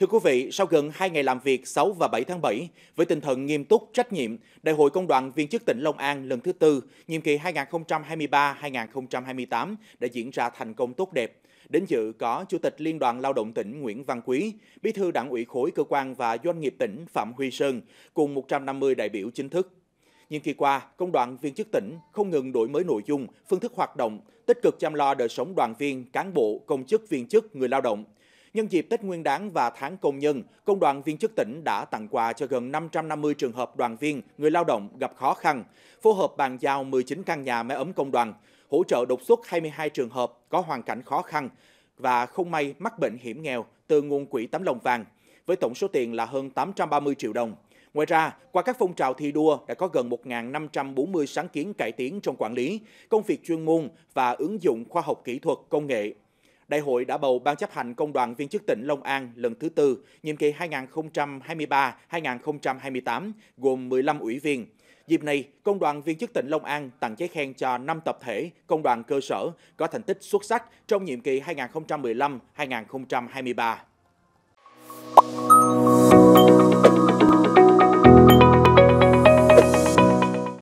Thưa quý vị, sau gần 2 ngày làm việc 6 và 7 tháng 7, với tinh thần nghiêm túc, trách nhiệm, Đại hội Công đoàn viên chức tỉnh Long An lần thứ tư, nhiệm kỳ 2023-2028 đã diễn ra thành công tốt đẹp. Đến dự có Chủ tịch Liên đoàn Lao động tỉnh Nguyễn Văn Quý, Bí thư Đảng ủy khối cơ quan và doanh nghiệp tỉnh Phạm Huy Sơn cùng 150 đại biểu chính thức. Nhiệm kỳ qua, công đoàn viên chức tỉnh không ngừng đổi mới nội dung, phương thức hoạt động, tích cực chăm lo đời sống đoàn viên, cán bộ, công chức viên chức, người lao động – Nhân dịp Tết Nguyên đán và tháng công nhân, Công đoàn viên chức tỉnh đã tặng quà cho gần 550 trường hợp đoàn viên, người lao động gặp khó khăn, phối hợp bàn giao 19 căn nhà máy ấm công đoàn, hỗ trợ đột xuất 22 trường hợp có hoàn cảnh khó khăn và không may mắc bệnh hiểm nghèo từ nguồn quỹ tấm lòng vàng, với tổng số tiền là hơn 830 triệu đồng. Ngoài ra, qua các phong trào thi đua đã có gần 1.540 sáng kiến cải tiến trong quản lý, công việc chuyên môn và ứng dụng khoa học kỹ thuật công nghệ Đại hội đã bầu Ban chấp hành Công đoàn viên chức tỉnh Long An lần thứ tư, nhiệm kỳ 2023-2028, gồm 15 ủy viên. Dịp này, Công đoàn viên chức tỉnh Long An tặng giấy khen cho 5 tập thể, công đoàn cơ sở có thành tích xuất sắc trong nhiệm kỳ 2015-2023.